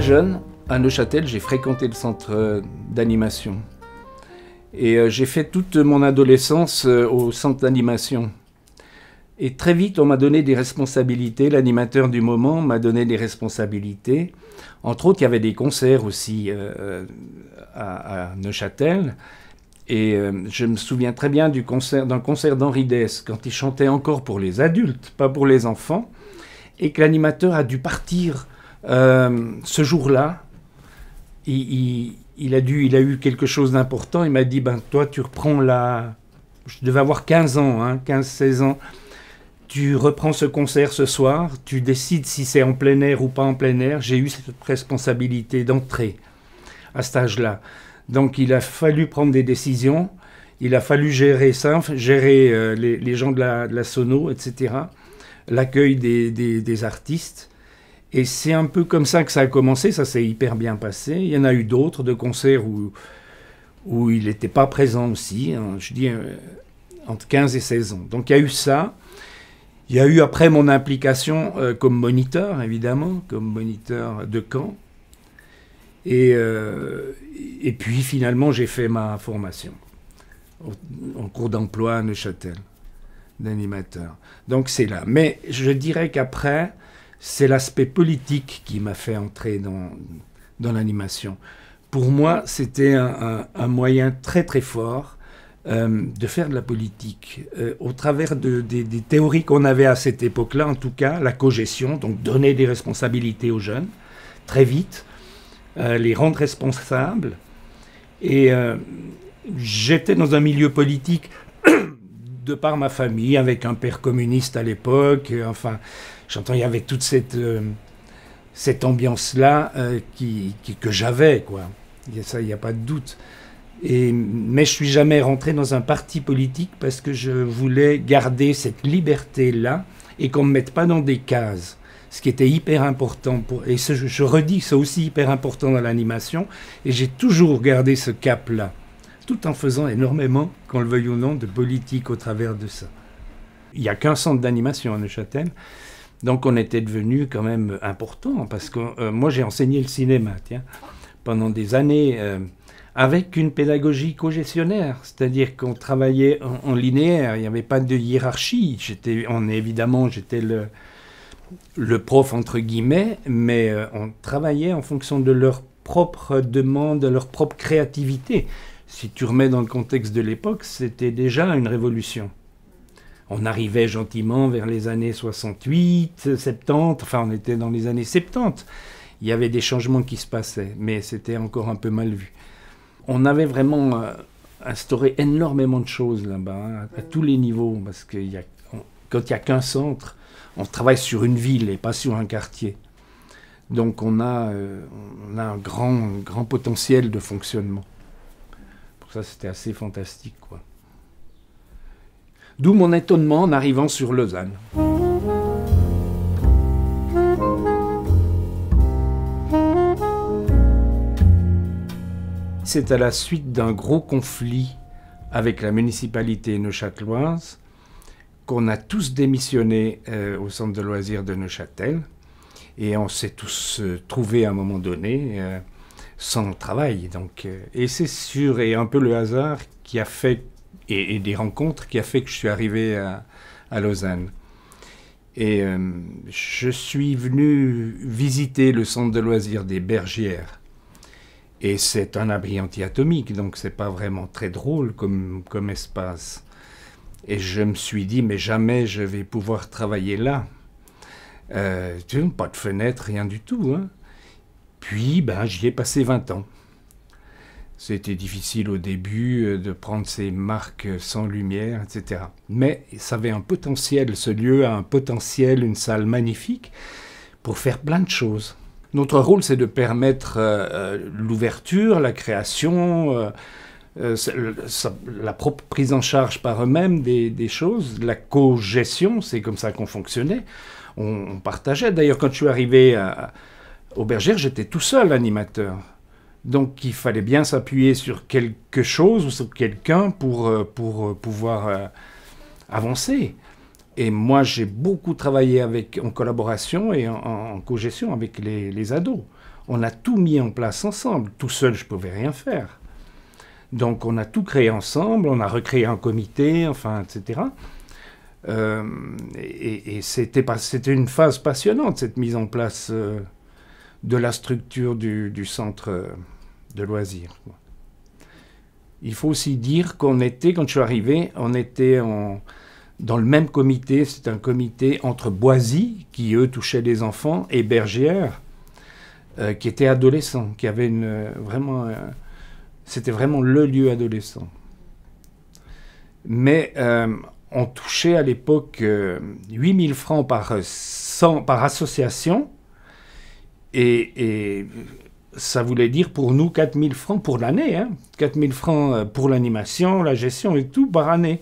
jeune, à Neuchâtel, j'ai fréquenté le centre euh, d'animation. Et euh, j'ai fait toute mon adolescence euh, au centre d'animation. Et très vite, on m'a donné des responsabilités. L'animateur du moment m'a donné des responsabilités. Entre autres, il y avait des concerts aussi à, Neuchâtel. Et je me souviens très bien du concert, d'un concert d'Henri Dess, quand il chantait encore pour les adultes, pas pour les enfants, et que l'animateur a dû partir euh, ce jour-là, il, a dû, il a eu quelque chose d'important. Il m'a dit, ben toi, tu reprends la... Je devais avoir 15 ans, 15-16 hein, ans. Tu reprends ce concert ce soir, tu décides si c'est en plein air ou pas en plein air. J'ai eu cette responsabilité d'entrer à cet âge-là. Donc il a fallu prendre des décisions, il a fallu gérer ça, gérer euh, les, gens de la, sono, etc., l'accueil des artistes. Et c'est un peu comme ça que ça a commencé, ça s'est hyper bien passé. Il y en a eu d'autres de concerts où, où il n'était pas présent aussi, hein, je dis euh, entre 15 et 16 ans. Donc il y a eu ça. Il y a eu après mon implication euh, comme moniteur, évidemment, comme moniteur de camp. Et, euh, et puis finalement, j'ai fait ma formation en cours d'emploi à Neuchâtel d'animateur. Donc c'est là. Mais je dirais qu'après, c'est l'aspect politique qui m'a fait entrer dans, dans l'animation. Pour moi, c'était un, moyen très très fort euh, de faire de la politique euh, au travers des, théories qu'on avait à cette époque-là, en tout cas la cogestion, donc donner des responsabilités aux jeunes très vite, euh, les rendre responsables. Et j'étais dans un milieu politique de par ma famille, avec un père communiste à l'époque. Enfin, j'entends, il y avait toute cette, euh, ambiance-là euh, qui, que j'avais, quoi. Il ça, il n'y a pas de doute. Et, mais je suis jamais rentré dans un parti politique parce que je voulais garder cette liberté-là et qu'on me mette pas dans des cases. Ce qui était hyper important pour, et je redis, c'est aussi hyper important dans l'animation. Et j'ai toujours gardé ce cap-là tout en faisant énormément, qu'on le veuille ou non, de politique au travers de ça. Il n'y a qu'un centre d'animation à Neuchâtel, donc on était devenu quand même important, parce que euh, moi j'ai enseigné le cinéma, tiens, pendant des années, euh, avec une pédagogie cogestionnaire cest c'est-à-dire qu'on travaillait en, linéaire, il n'y avait pas de hiérarchie. J'étais, on, évidemment, j'étais le, prof entre guillemets, mais euh, on travaillait en fonction de leurs propres demandes de leur propre créativité si tu remets dans le contexte de l'époque, c'était déjà une révolution. On arrivait gentiment vers les années 68, 70, enfin on était dans les années 70. Il y avait des changements qui se passaient, mais c'était encore un peu mal vu. On avait vraiment euh, instauré énormément de choses là-bas, hein, à tous les niveaux, parce que quand il n'y a qu'un centre, on travaille sur une ville et pas sur un quartier. Donc on a, euh, un grand, grand potentiel de fonctionnement ça, c'était assez fantastique. quoi. D'où mon étonnement en arrivant sur Lausanne. C'est à la suite d'un gros conflit avec la municipalité neuchâteloise qu'on a tous démissionné euh, au centre de loisirs de Neuchâtel. Et on s'est tous euh, trouvés à un moment donné. Euh, sans travail. Donc, euh, et c'est sûr, et un peu le hasard qui a fait, et, des rencontres qui a fait que je suis arrivé à, Lausanne. Et euh, je suis venu visiter le centre de loisirs des Bergères Et c'est un abri antiatomique, donc c'est pas vraiment très drôle comme, comme espace. Et je me suis dit, mais jamais je vais pouvoir travailler là. Euh, tu vois, pas de fenêtre, rien du tout. Hein. Puis, ben, j'y ai passé 20 ans. C'était difficile au début euh, de prendre ces marques euh, sans lumière, etc. Mais ça avait un potentiel, ce lieu a un potentiel, une salle magnifique pour faire plein de choses. Notre rôle, c'est de permettre euh, l'ouverture, la création, la prise en charge par eux-mêmes des, choses, la co-gestion, c'est comme ça qu'on fonctionnait. On, partageait. D'ailleurs, quand je suis arrivé à au j'étais tout seul animateur. Donc il fallait bien s'appuyer sur quelque chose ou sur quelqu'un pour, euh, pour euh, pouvoir euh, avancer. Et moi, j'ai beaucoup travaillé avec, en collaboration et en, en co-gestion avec les, ados. On a tout mis en place ensemble. Tout seul, je ne pouvais rien faire. Donc on a tout créé ensemble, on a recréé un comité, enfin, etc. Euh, et, et c'était une phase passionnante, cette mise en place de la structure du, centre euh, de loisirs. Il faut aussi dire qu'on était, quand je suis arrivé, on était dans le même comité, c'est un comité entre Boisy, qui eux touchaient les enfants, et Bergère, euh, qui était adolescent, qui avait une, euh, vraiment... c'était vraiment le lieu adolescent. Mais on touchait à l'époque 8000 francs par, 100, par association, et, ça voulait dire pour nous 4000 francs pour l'année, hein, 4000 francs euh, pour l'animation, la gestion et tout par année.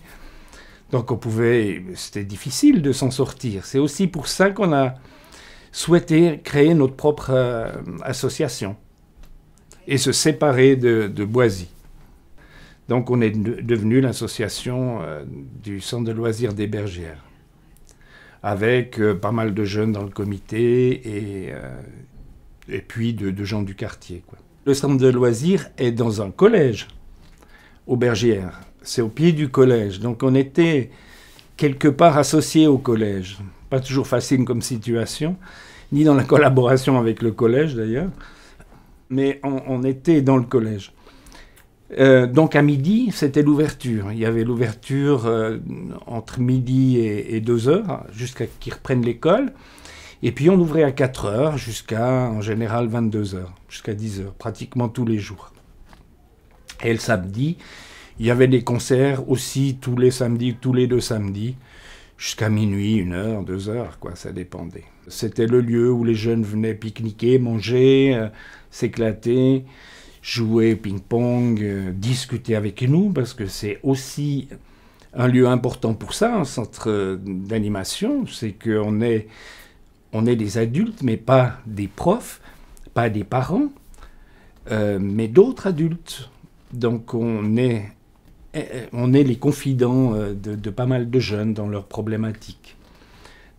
Donc on pouvait, c'était difficile de s'en sortir. C'est aussi pour ça qu'on a souhaité créer notre propre euh, association et se séparer de, Boisy. Donc on est devenu l'association euh, du centre de loisirs des Bergères, avec pas mal de jeunes dans le comité et et puis de, gens du quartier. Le centre de loisirs est dans un collège, Aubergière. C'est au pied du collège. Donc on était quelque part associé au collège. Pas toujours facile comme situation, ni dans la collaboration avec le collège d'ailleurs, mais on, était dans le collège. Euh, donc à midi, c'était l'ouverture. Il y avait l'ouverture euh, entre midi et, deux heures, jusqu'à qu'ils reprennent l'école. Et puis on ouvrait à 4 heures jusqu'à en général 22 heures, jusqu'à 10 heures, pratiquement tous les jours. Et le samedi, il y avait des concerts aussi tous les samedis, tous les deux samedis, jusqu'à minuit, une heure, deux heures, quoi, ça dépendait. C'était le lieu où les jeunes venaient pique-niquer, manger, euh, s'éclater, jouer ping-pong, euh, discuter avec nous, parce que c'est aussi un lieu important pour ça, un centre euh, d'animation, c'est qu'on est on est des adultes, mais pas des profs, pas des parents, euh, mais d'autres adultes. Donc on est, eh, on est les confidents euh, de, pas mal de jeunes dans leurs problématiques.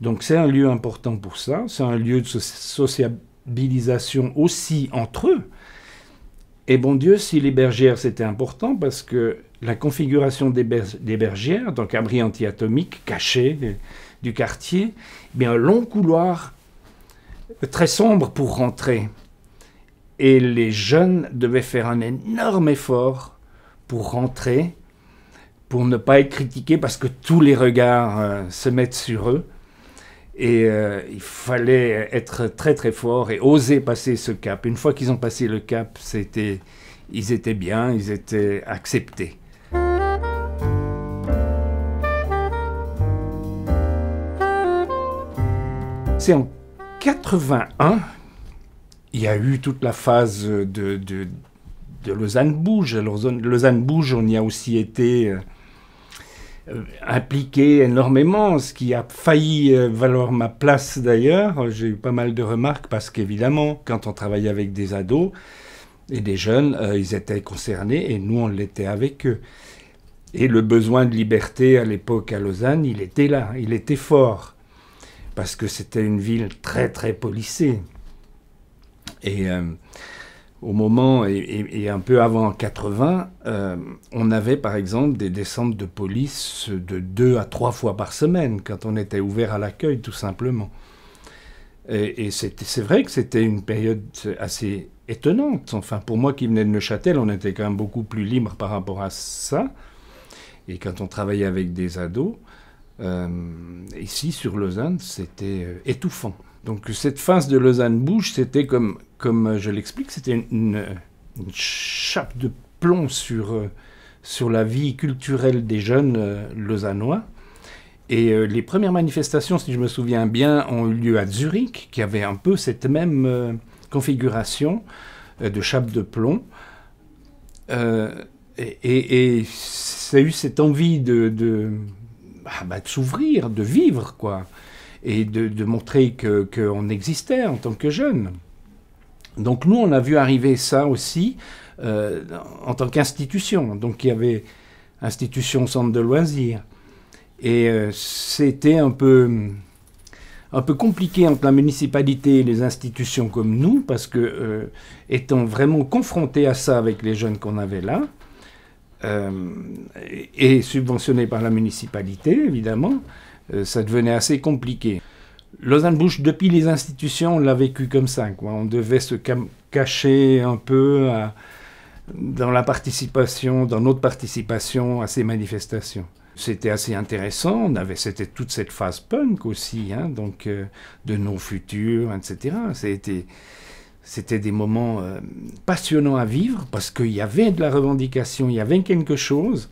Donc c'est un lieu important pour ça, c'est un lieu de sociabilisation aussi entre eux. Et bon Dieu, si les bergères, c'était important parce que la configuration des, bergères, donc abri antiatomique, caché du quartier, mais eh bien, un long couloir euh, très sombre pour rentrer. Et les jeunes devaient faire un énorme effort pour rentrer, pour ne pas être critiqués parce que tous les regards euh, se mettent sur eux. Et euh, il fallait être très très fort et oser passer ce cap. Une fois qu'ils ont passé le cap, c'était, ils étaient bien, ils étaient acceptés. C'est en 81, il y a eu toute la phase de, Lausanne-Bouge. Lausanne-Bouge, on y a aussi été euh, impliqué énormément, ce qui a failli euh, valoir ma place d'ailleurs. J'ai eu pas mal de remarques parce qu'évidemment, quand on travaillait avec des ados et des jeunes, euh, ils étaient concernés et nous, on l'était avec eux. Et le besoin de liberté à l'époque à Lausanne, il était là, il était fort parce que c'était une ville très très policée. Et euh, au moment, et, un peu avant 80, euh, on avait par exemple des descentes de police de deux à trois fois par semaine, quand on était ouvert à l'accueil tout simplement. Et, et c'est vrai que c'était une période assez étonnante. Enfin, pour moi qui venais de Neuchâtel, on était quand même beaucoup plus libre par rapport à ça. Et quand on travaillait avec des ados, euh, ici, sur Lausanne, c'était euh, étouffant. Donc cette phase de lausanne bouge, c'était comme, comme euh, je l'explique, c'était une, chape de plomb sur, sur la vie culturelle des jeunes lausannois. Et les premières manifestations, si je me souviens bien, ont eu lieu à Zurich, qui avait un peu cette même configuration de chape de plomb. et, ça a eu cette envie de bah, bah, de s'ouvrir, de vivre, quoi, et de, montrer qu'on existait en tant que jeunes. Donc nous, on a vu arriver ça aussi euh, en tant qu'institution. Donc il y avait institution centre de loisirs. Et euh, c'était un peu, compliqué entre la municipalité et les institutions comme nous, parce que euh, étant vraiment confronté à ça avec les jeunes qu'on avait là, euh, et subventionné par la municipalité, évidemment, euh, ça devenait assez compliqué. Lausanne Bush, depuis les institutions, on l'a vécu comme ça. On devait se cacher un peu euh, dans la participation, dans notre participation à ces manifestations. C'était assez intéressant. On avait, c'était toute cette phase punk aussi, hein, donc de nos futurs, etc. C'était c'était des moments euh, passionnants à vivre parce qu'il y avait de la revendication, il y avait quelque chose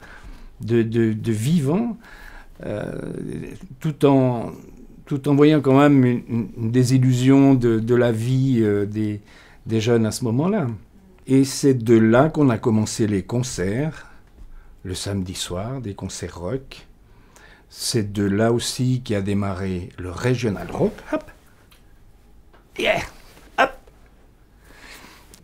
de, vivant, euh, tout, en, voyant quand même une, illusions désillusion de, la vie euh, des, jeunes à ce moment-là. Et c'est de là qu'on a commencé les concerts, le samedi soir, des concerts rock. C'est de là aussi qu'a démarré le Régional Rock. Hop. Yeah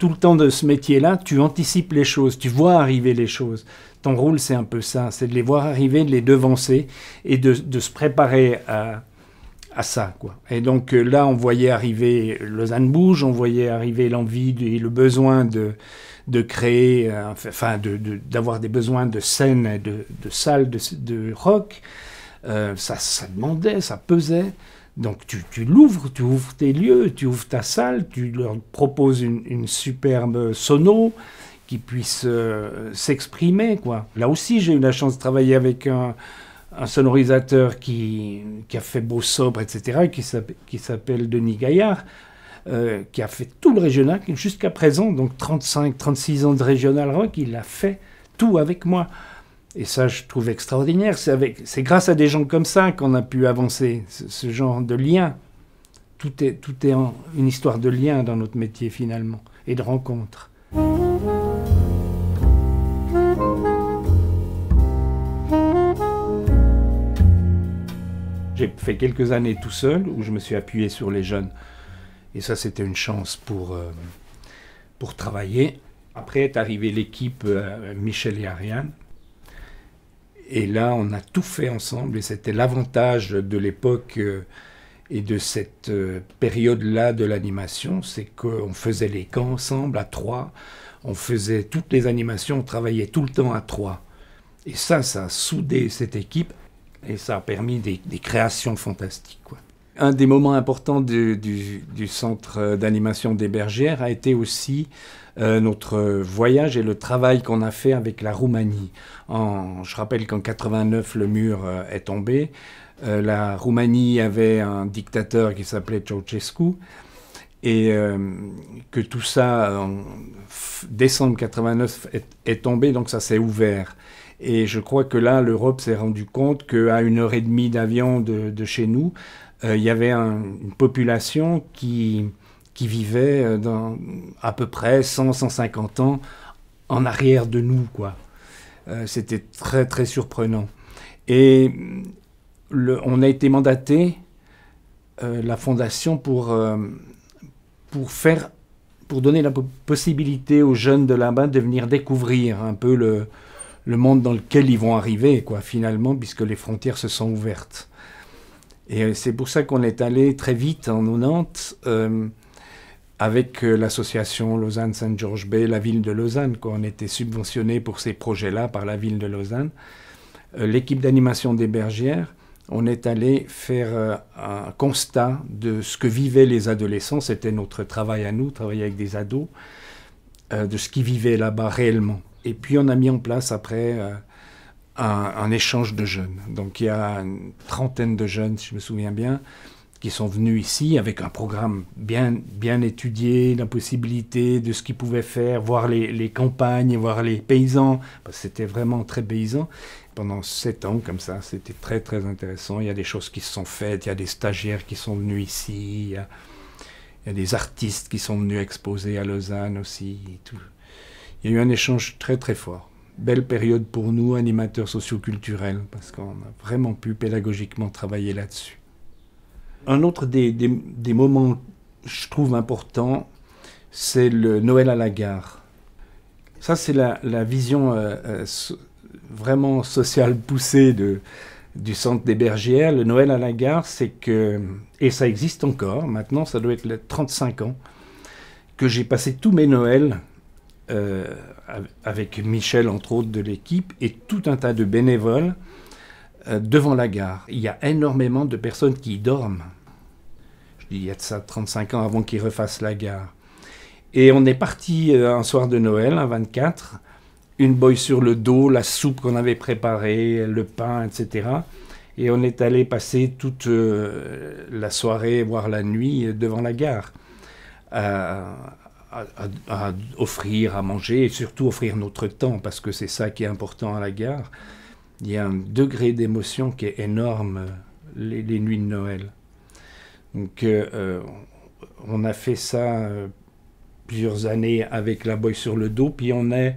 tout le temps de ce métier-là, tu anticipes les choses, tu vois arriver les choses. Ton rôle, c'est un peu ça, c'est de les voir arriver, de les devancer et de, se préparer à, ça. Et donc euh, là, on voyait arriver Lausanne Bouge, on voyait arriver l'envie et le besoin de, créer, euh, enfin, d'avoir des besoins de scènes, de, de salles de, rock. Euh, ça demandait, ça pesait. Donc tu, l'ouvres, tu ouvres tes lieux, tu ouvres ta salle, tu leur proposes une, superbe sono qui puisse euh, s'exprimer. quoi. Là aussi, j'ai eu la chance de travailler avec un, sonorisateur qui, a fait Beau Sobre, etc., qui s'appelle Denis Gaillard, euh, qui a fait tout le régional jusqu'à présent, donc 35, 36 ans de régional rock, il a fait tout avec moi. Et ça, je trouve extraordinaire. C'est grâce à des gens comme ça qu'on a pu avancer, ce, genre de lien. Tout est, tout est une histoire de lien dans notre métier finalement, et de rencontre. J'ai fait quelques années tout seul où je me suis appuyé sur les jeunes. Et ça, c'était une chance pour, euh, pour travailler. Après est arrivée l'équipe euh, Michel et Ariane et là, on a tout fait ensemble et c'était l'avantage de l'époque euh, et de cette euh, période-là de l'animation, c'est qu'on faisait les camps ensemble à trois, on faisait toutes les animations, on travaillait tout le temps à trois. Et ça, ça a soudé cette équipe et ça a permis des, des créations fantastiques un des moments importants du, centre euh, d'animation des bergères a été aussi euh, notre voyage et le travail qu'on a fait avec la Roumanie. je rappelle qu'en 89, le mur euh, est tombé. la Roumanie avait un dictateur qui s'appelait Ceausescu et que tout ça, en décembre 89, est, tombé, donc ça s'est ouvert. Et je crois que là, l'Europe s'est rendue compte qu'à une heure et demie d'avion de, chez nous, euh, il y avait une population qui, vivait euh, dans à peu près 100-150 ans en arrière de nous, euh, C'était très très surprenant. Et on a été mandaté, la fondation, pour, donner la possibilité aux jeunes de là-bas de venir découvrir un peu le, le, monde dans lequel ils vont arriver, quoi, finalement, puisque les frontières se sont ouvertes. Et euh, c'est pour ça qu'on est allé très vite en 90 euh, avec euh, l'association Lausanne-Saint-Georges Bay, la ville de Lausanne. Quoi. On était subventionné pour ces projets-là par la ville de Lausanne. L'équipe d'animation des bergères, on est allé faire un constat de ce que vivaient les adolescents. C'était notre travail à nous, travailler avec des ados, de ce qu'ils vivaient là-bas réellement. Et puis on a mis en place après un, échange de jeunes. Donc il y a une trentaine de jeunes, si je me souviens bien, qui sont venus ici avec un programme bien, bien étudié, la de ce qu'ils pouvaient faire, voir les, campagnes, voir les paysans, c'était vraiment très paysan. Pendant sept ans, comme ça, c'était très très intéressant. Il y a des choses qui se sont faites, il y a des stagiaires qui sont venus ici, il y a, des artistes qui sont venus exposer à Lausanne aussi. Tout. Il y a eu un échange très très fort belle période pour nous, animateurs socioculturels, parce qu'on a vraiment pu pédagogiquement travailler là-dessus. Un autre des, des, des moments, je trouve, important, c'est le Noël à la gare. Ça, c'est la, vision euh, euh, vraiment sociale poussée de, du centre des bergères. Le Noël à la gare, c'est que, et ça existe encore, maintenant, ça doit être 35 ans, que j'ai passé tous mes Noëls euh, avec Michel, entre autres, de l'équipe, et tout un tas de bénévoles euh, devant la gare. Il y a énormément de personnes qui dorment. Je dis, il y a de ça 35 ans avant qu'ils refassent la gare. Et on est parti euh, un soir de Noël, un 24, une boîte sur le dos, la soupe qu'on avait préparée, le pain, etc. Et on est allé passer toute la soirée, voire la nuit, devant la gare à, offrir à manger et surtout offrir notre temps parce que c'est ça qui est important à la gare. Il y a un degré d'émotion qui est énorme euh, les, nuits de Noël. Donc euh, euh, on a fait ça plusieurs années avec la boy sur le dos, puis on est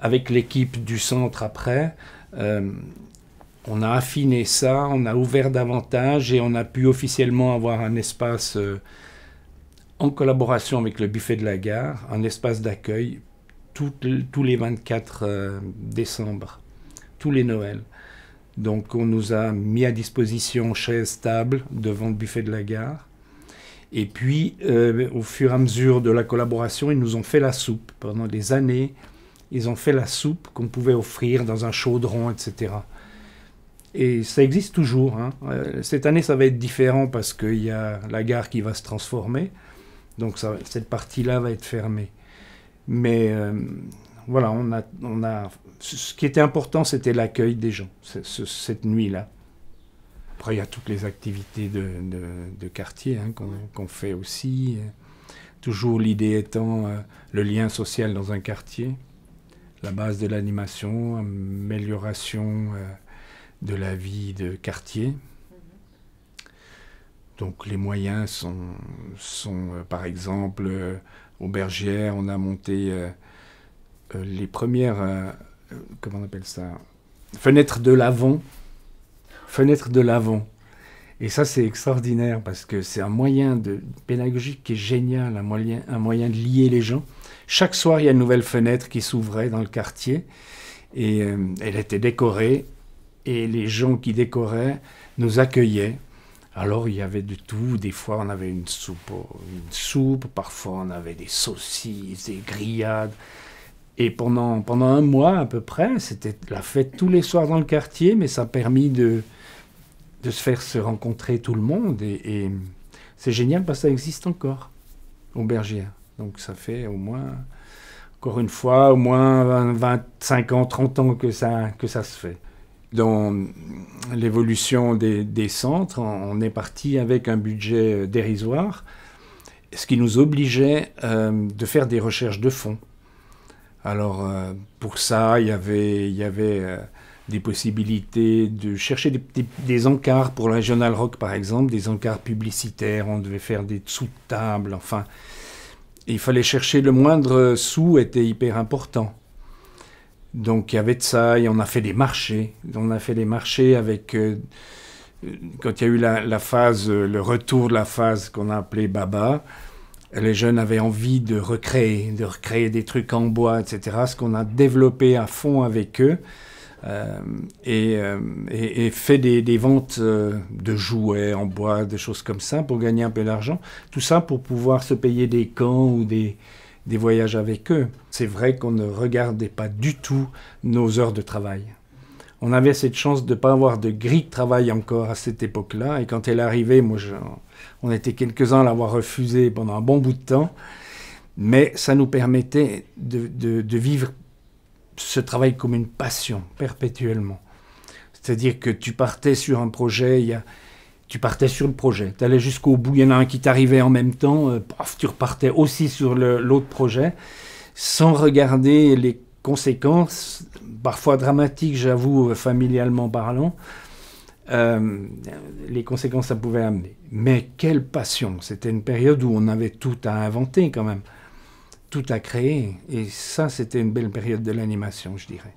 avec l'équipe du centre après. on a affiné ça, on a ouvert davantage et on a pu officiellement avoir un espace en collaboration avec le buffet de la gare, un espace d'accueil tous les 24 euh, décembre, tous les Noëls. Donc on nous a mis à disposition chaises, tables devant le buffet de la gare. Et puis, euh, au fur et à mesure de la collaboration, ils nous ont fait la soupe. Pendant des années, ils ont fait la soupe qu'on pouvait offrir dans un chaudron, etc. Et ça existe toujours. Hein. Euh, cette année, ça va être différent parce qu'il y a la gare qui va se transformer. Donc cette partie-là va être fermée. Mais euh, voilà, on a, ce qui était important, c'était l'accueil des gens, cette nuit-là. Après, il y a toutes les activités de, quartier hein, qu'on fait aussi. Toujours l'idée étant euh, le lien social dans un quartier, la base de l'animation, amélioration euh, de la vie de quartier. Donc les moyens sont, euh, par exemple, au euh, aux on a monté euh, les premières, comment on appelle ça, fenêtres de l'avant. Fenêtres de l'avant. Et ça, c'est extraordinaire parce que c'est un moyen de, pédagogique qui est génial, un moyen, un moyen de lier les gens. Chaque soir, il y a une nouvelle fenêtre qui s'ouvrait dans le quartier et elle était décorée et les gens qui décoraient nous accueillaient alors il y avait de tout, des fois on avait une soupe, une soupe, parfois on avait des saucisses, des grillades. Et pendant, pendant un mois à peu près, c'était la fête tous les soirs dans le quartier, mais ça a permis de, se faire se rencontrer tout le monde. Et, c'est génial parce que ça existe encore, au Donc ça fait au moins, encore une fois, au moins 25 ans, 30 ans que ça, que ça se fait dans l'évolution des, centres, on est parti avec un budget euh, dérisoire, ce qui nous obligeait euh, de faire des recherches de fonds. Alors euh, pour ça, il y avait, des possibilités de chercher des, encarts pour le Régional Rock par exemple, des encarts publicitaires, on devait faire des sous tables, enfin. Il fallait chercher le moindre sou était hyper important. Donc il y avait de ça, et on a fait des marchés. On a fait des marchés avec, euh, quand il y a eu la, phase, euh, le retour de la phase qu'on a appelée Baba, les jeunes avaient envie de recréer, de recréer des trucs en bois, etc. Ce qu'on a développé à fond avec eux. Euh, et, fait des, ventes de jouets en bois, des choses comme ça, pour gagner un peu d'argent. Tout ça pour pouvoir se payer des camps ou des, des voyages avec eux. C'est vrai qu'on ne regardait pas du tout nos heures de travail. On avait cette chance de ne pas avoir de gris de travail encore à cette époque-là. Et quand elle arrivait, moi, on était quelques-uns à l'avoir refusée pendant un bon bout de temps. Mais ça nous permettait de, vivre ce travail comme une passion, perpétuellement. C'est-à-dire que tu partais sur un projet, il y tu partais sur le projet. Tu allais jusqu'au bout, il y en a un qui t'arrivait en même temps, euh, tu repartais aussi sur l'autre projet, sans regarder les conséquences, parfois dramatiques, j'avoue, euh, familialement parlant, euh, les conséquences ça pouvait amener. Mais quelle passion C'était une période où on avait tout à inventer quand même, tout à créer. Et ça, c'était une belle période de l'animation, je dirais.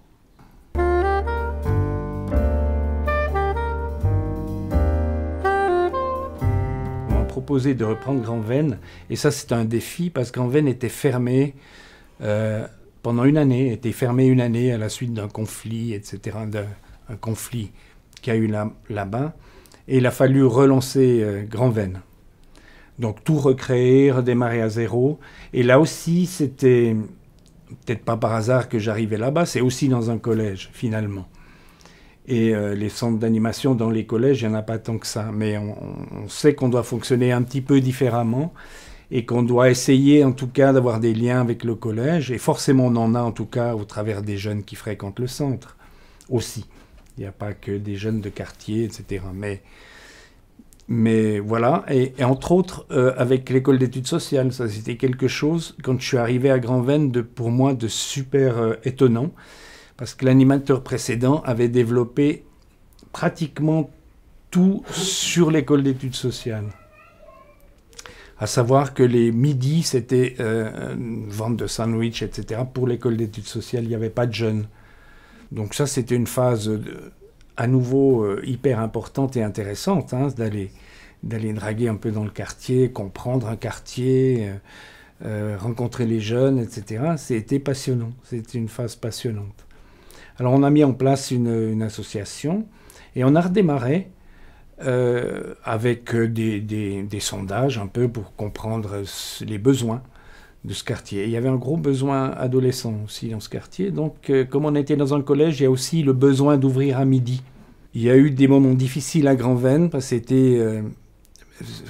de reprendre Grand Grandven. Et ça, c'est un défi parce que Veine était fermé euh, pendant une année, était fermé une année à la suite d'un conflit, etc. d'un conflit qui a eu là, bas et il a fallu relancer euh, Grand Donc tout recréer, redémarrer à zéro. Et là aussi, c'était peut-être pas par hasard que j'arrivais là-bas, c'est aussi dans un collège finalement. Et euh, les centres d'animation dans les collèges, il n'y en a pas tant que ça. Mais on, sait qu'on doit fonctionner un petit peu différemment et qu'on doit essayer en tout cas d'avoir des liens avec le collège. Et forcément, on en a en tout cas au travers des jeunes qui fréquentent le centre aussi. Il n'y a pas que des jeunes de quartier, etc. Mais, voilà. Et, entre autres, euh, avec l'école d'études sociales, ça c'était quelque chose, quand je suis arrivé à Grand-Venne, pour moi de super euh, étonnant parce que l'animateur précédent avait développé pratiquement tout sur l'école d'études sociales. À savoir que les midis, c'était euh, vente de sandwich, etc. Pour l'école d'études sociales, il n'y avait pas de jeunes. Donc ça, c'était une phase euh, à nouveau euh, hyper importante et intéressante, hein, d'aller d'aller draguer un peu dans le quartier, comprendre un quartier, rencontrer les jeunes, etc. C'était passionnant, c'était une phase passionnante. Alors on a mis en place une, association et on a redémarré euh, avec euh, des, sondages un peu pour comprendre les besoins de ce quartier. il y avait un gros besoin adolescent aussi dans ce quartier. Donc euh, comme on était dans un collège, il y a aussi le besoin d'ouvrir à midi. Il y a eu des moments difficiles à grand parce que c'était...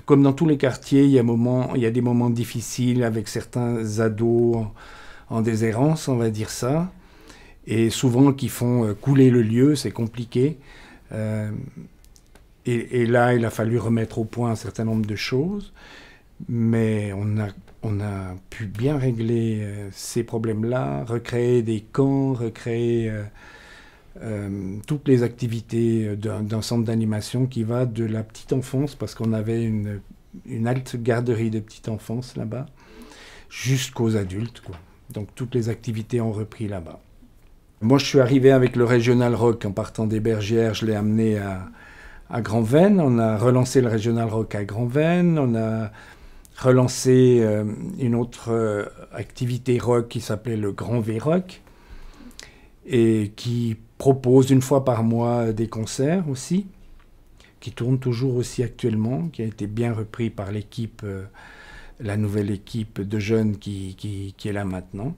comme dans tous les quartiers, il y, a des moments difficiles avec certains ados en, en déshérence, on va dire ça et souvent qui font euh, couler le lieu, c'est compliqué. Euh, et, là, il a fallu remettre au point un certain nombre de choses, mais on a, on a pu bien régler euh, ces problèmes-là, recréer des camps, recréer toutes les activités d'un centre d'animation qui va de la petite enfance, parce qu'on avait une, une garderie de petite enfance là-bas, jusqu'aux adultes. Donc toutes les activités ont repris là-bas. Moi, je suis arrivé avec le Régional Rock en partant des Bergères. Je l'ai amené à, grand Ven. On a relancé le Régional Rock à grand Ven, On a relancé euh, une autre euh, activité rock qui s'appelait le Grand V-Rock et qui propose une fois par mois des concerts aussi, qui tourne toujours aussi actuellement, qui a été bien repris par l'équipe, euh, la nouvelle équipe de jeunes qui est là maintenant.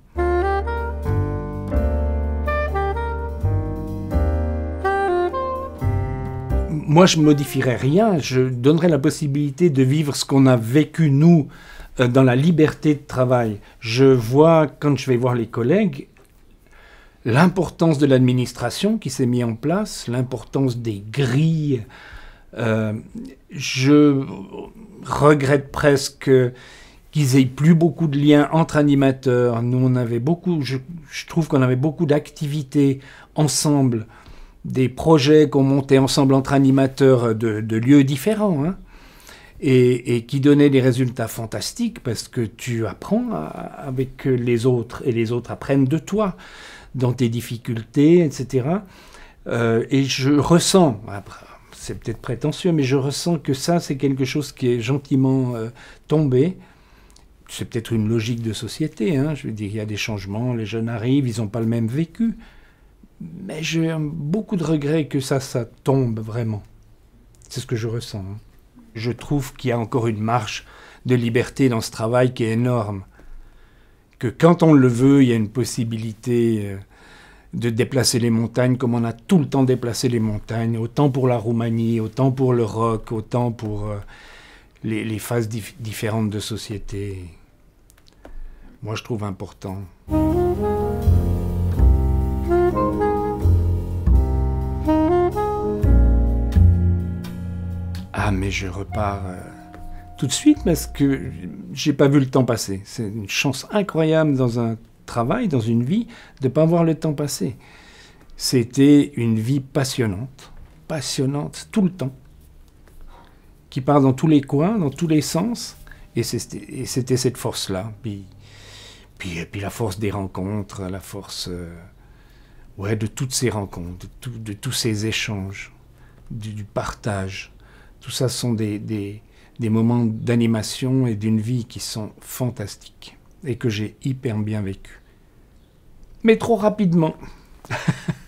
moi, je ne modifierais rien. Je donnerais la possibilité de vivre ce qu'on a vécu, nous, euh, dans la liberté de travail. Je vois, quand je vais voir les collègues, l'importance de l'administration qui s'est mise en place, l'importance des grilles. Euh, je regrette presque qu'ils aient plus beaucoup de liens entre animateurs. Nous, on avait beaucoup, je, je trouve qu'on avait beaucoup d'activités ensemble des projets qu'on montait ensemble entre animateurs de, lieux différents. Hein, et, qui donnaient des résultats fantastiques parce que tu apprends avec les autres et les autres apprennent de toi dans tes difficultés, etc. Euh, et je ressens, c'est peut-être prétentieux, mais je ressens que ça, c'est quelque chose qui est gentiment euh, tombé. C'est peut-être une logique de société, hein, je veux dire, il y a des changements, les jeunes arrivent, ils n'ont pas le même vécu mais j'ai beaucoup de regrets que ça, ça tombe vraiment. C'est ce que je ressens. Hein. Je trouve qu'il y a encore une marche de liberté dans ce travail qui est énorme. Que quand on le veut, il y a une possibilité euh, de déplacer les montagnes comme on a tout le temps déplacé les montagnes, autant pour la Roumanie, autant pour le rock, autant pour euh, les, phases différentes de société. Moi, je trouve important. Ah, mais je repars euh, tout de suite parce que j'ai pas vu le temps passer. C'est une chance incroyable dans un travail, dans une vie, de ne pas voir le temps passer. C'était une vie passionnante, passionnante tout le temps, qui part dans tous les coins, dans tous les sens. Et c'était cette force-là. Puis, et puis la force des rencontres, la force euh, ouais, de toutes ces rencontres, de, tous ces échanges, du partage. Tout ça sont des, des, moments d'animation et d'une vie qui sont fantastiques et que j'ai hyper bien vécu. Mais trop rapidement.